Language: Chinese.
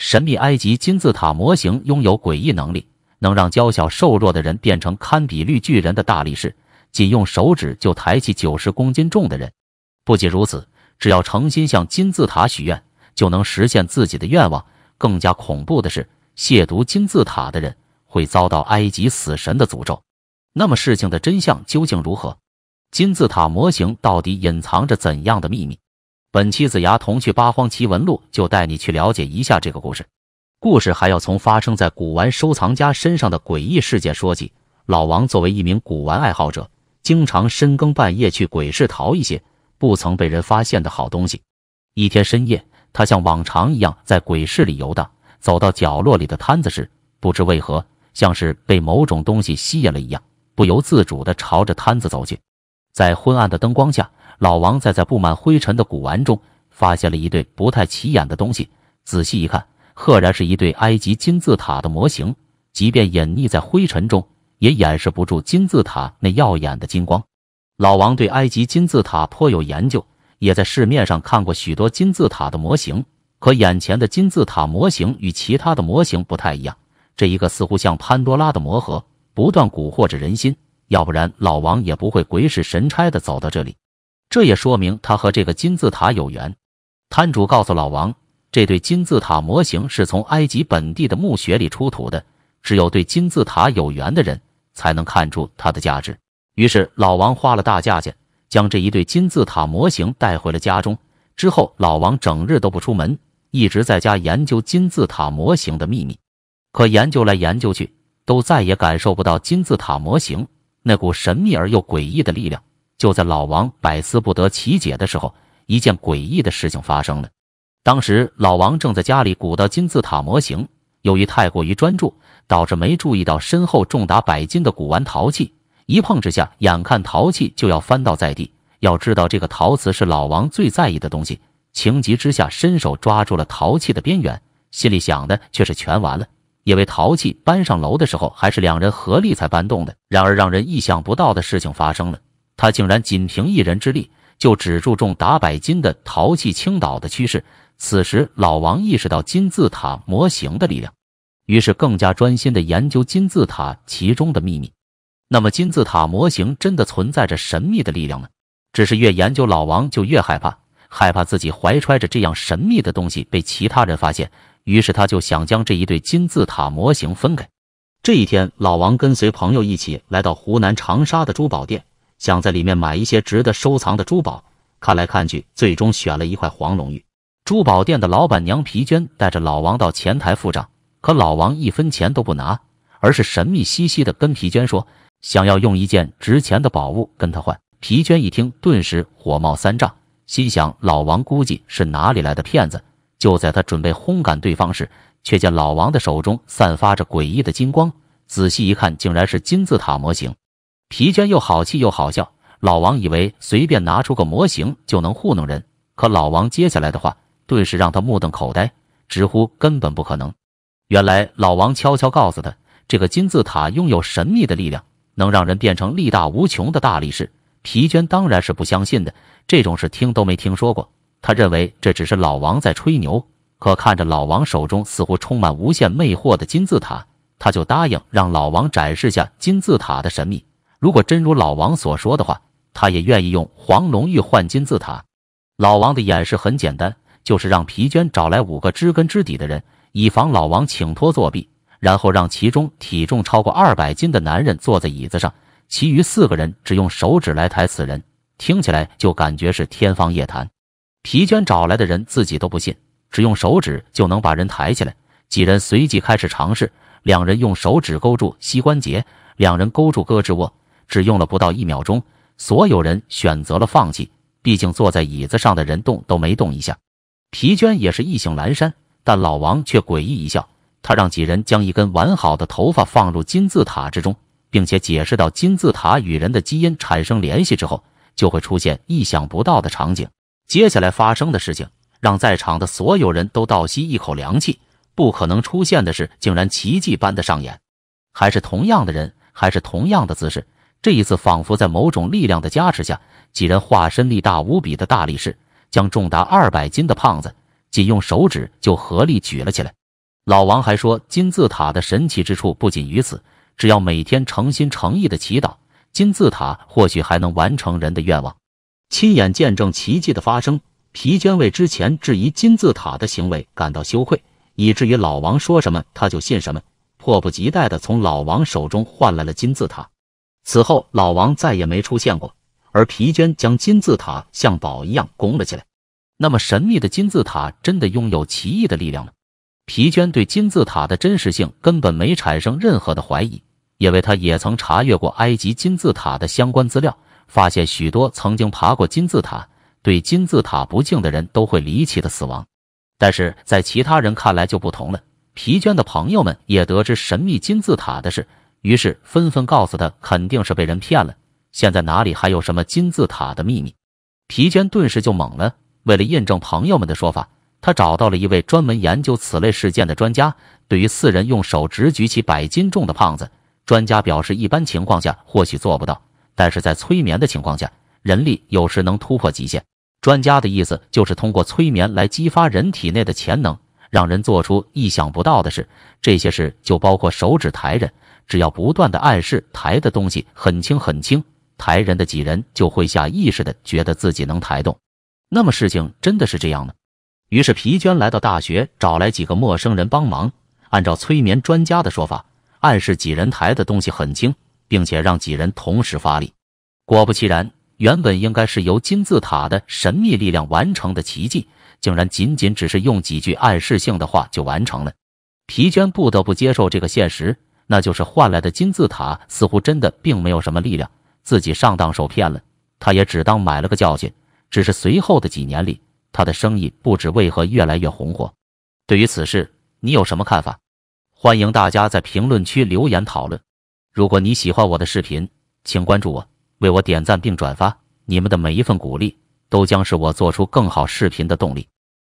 神秘埃及金字塔模型拥有诡异能力，能让娇小瘦弱的人变成堪比绿巨人的大力士，仅用手指就抬起九十公斤重的人。不仅如此，只要诚心向金字塔许愿，就能实现自己的愿望。更加恐怖的是，亵渎金字塔的人会遭到埃及死神的诅咒。那么事情的真相究竟如何？金字塔模型到底隐藏着怎样的秘密？本期《子牙同去八荒奇闻录》就带你去了解一下这个故事。故事还要从发生在古玩收藏家身上的诡异事件说起。老王作为一名古玩爱好者，经常深更半夜去鬼市淘一些不曾被人发现的好东西。一天深夜，他像往常一样在鬼市里游荡，走到角落里的摊子时，不知为何，像是被某种东西吸引了一样，不由自主地朝着摊子走去。在昏暗的灯光下。老王在在布满灰尘的古玩中发现了一对不太起眼的东西，仔细一看，赫然是一对埃及金字塔的模型。即便隐匿在灰尘中，也掩饰不住金字塔那耀眼的金光。老王对埃及金字塔颇有研究，也在市面上看过许多金字塔的模型。可眼前的金字塔模型与其他的模型不太一样，这一个似乎像潘多拉的魔盒，不断蛊惑着人心。要不然，老王也不会鬼使神差地走到这里。这也说明他和这个金字塔有缘。摊主告诉老王，这对金字塔模型是从埃及本地的墓穴里出土的，只有对金字塔有缘的人才能看出它的价值。于是，老王花了大价钱将这一对金字塔模型带回了家中。之后，老王整日都不出门，一直在家研究金字塔模型的秘密。可研究来研究去，都再也感受不到金字塔模型那股神秘而又诡异的力量。就在老王百思不得其解的时候，一件诡异的事情发生了。当时老王正在家里鼓捣金字塔模型，由于太过于专注，导致没注意到身后重达百斤的古玩陶器。一碰之下，眼看陶器就要翻倒在地。要知道，这个陶瓷是老王最在意的东西。情急之下，伸手抓住了陶器的边缘，心里想的却是全完了。因为陶器搬上楼的时候，还是两人合力才搬动的。然而，让人意想不到的事情发生了。他竟然仅凭一人之力，就止住重达百斤的陶器倾倒的趋势。此时，老王意识到金字塔模型的力量，于是更加专心地研究金字塔其中的秘密。那么，金字塔模型真的存在着神秘的力量吗？只是越研究，老王就越害怕，害怕自己怀揣着这样神秘的东西被其他人发现。于是，他就想将这一对金字塔模型分开。这一天，老王跟随朋友一起来到湖南长沙的珠宝店。想在里面买一些值得收藏的珠宝，看来看去，最终选了一块黄龙玉。珠宝店的老板娘皮娟带着老王到前台付账，可老王一分钱都不拿，而是神秘兮兮的跟皮娟说：“想要用一件值钱的宝物跟他换。”皮娟一听，顿时火冒三丈，心想老王估计是哪里来的骗子。就在他准备轰赶对方时，却见老王的手中散发着诡异的金光，仔细一看，竟然是金字塔模型。皮娟又好气又好笑，老王以为随便拿出个模型就能糊弄人，可老王接下来的话顿时让他目瞪口呆，直呼根本不可能。原来老王悄悄告诉他，这个金字塔拥有神秘的力量，能让人变成力大无穷的大力士。皮娟当然是不相信的，这种事听都没听说过。他认为这只是老王在吹牛，可看着老王手中似乎充满无限魅惑的金字塔，他就答应让老王展示下金字塔的神秘。如果真如老王所说的话，他也愿意用黄龙玉换金字塔。老王的演示很简单，就是让皮娟找来五个知根知底的人，以防老王请托作弊，然后让其中体重超过二百斤的男人坐在椅子上，其余四个人只用手指来抬此人。听起来就感觉是天方夜谭。皮娟找来的人自己都不信，只用手指就能把人抬起来。几人随即开始尝试，两人用手指勾住膝关节，两人勾住胳肢窝。只用了不到一秒钟，所有人选择了放弃。毕竟坐在椅子上的人动都没动一下。皮娟也是意兴阑珊，但老王却诡异一笑。他让几人将一根完好的头发放入金字塔之中，并且解释到：金字塔与人的基因产生联系之后，就会出现意想不到的场景。接下来发生的事情让在场的所有人都倒吸一口凉气。不可能出现的事竟然奇迹般的上演，还是同样的人，还是同样的姿势。这一次，仿佛在某种力量的加持下，几人化身力大无比的大力士，将重达二百斤的胖子仅用手指就合力举了起来。老王还说，金字塔的神奇之处不仅于此，只要每天诚心诚意的祈祷，金字塔或许还能完成人的愿望。亲眼见证奇迹的发生，皮娟为之前质疑金字塔的行为感到羞愧，以至于老王说什么他就信什么，迫不及待地从老王手中换来了金字塔。此后，老王再也没出现过，而皮娟将金字塔像宝一样供了起来。那么，神秘的金字塔真的拥有奇异的力量吗？皮娟对金字塔的真实性根本没产生任何的怀疑，因为他也曾查阅过埃及金字塔的相关资料，发现许多曾经爬过金字塔、对金字塔不敬的人都会离奇的死亡。但是在其他人看来就不同了，皮娟的朋友们也得知神秘金字塔的事。于是，纷纷告诉他肯定是被人骗了。现在哪里还有什么金字塔的秘密？皮娟顿时就懵了。为了印证朋友们的说法，他找到了一位专门研究此类事件的专家。对于四人用手指举起百斤重的胖子，专家表示，一般情况下或许做不到，但是在催眠的情况下，人力有时能突破极限。专家的意思就是通过催眠来激发人体内的潜能。让人做出意想不到的事，这些事就包括手指抬人。只要不断的暗示抬的东西很轻很轻，抬人的几人就会下意识的觉得自己能抬动。那么事情真的是这样吗？于是皮娟来到大学，找来几个陌生人帮忙，按照催眠专家的说法，暗示几人抬的东西很轻，并且让几人同时发力。果不其然，原本应该是由金字塔的神秘力量完成的奇迹。竟然仅仅只是用几句暗示性的话就完成了，皮娟不得不接受这个现实，那就是换来的金字塔似乎真的并没有什么力量，自己上当受骗了。他也只当买了个教训。只是随后的几年里，他的生意不知为何越来越红火。对于此事，你有什么看法？欢迎大家在评论区留言讨论。如果你喜欢我的视频，请关注我，为我点赞并转发，你们的每一份鼓励。都将是我做出更好视频的动力。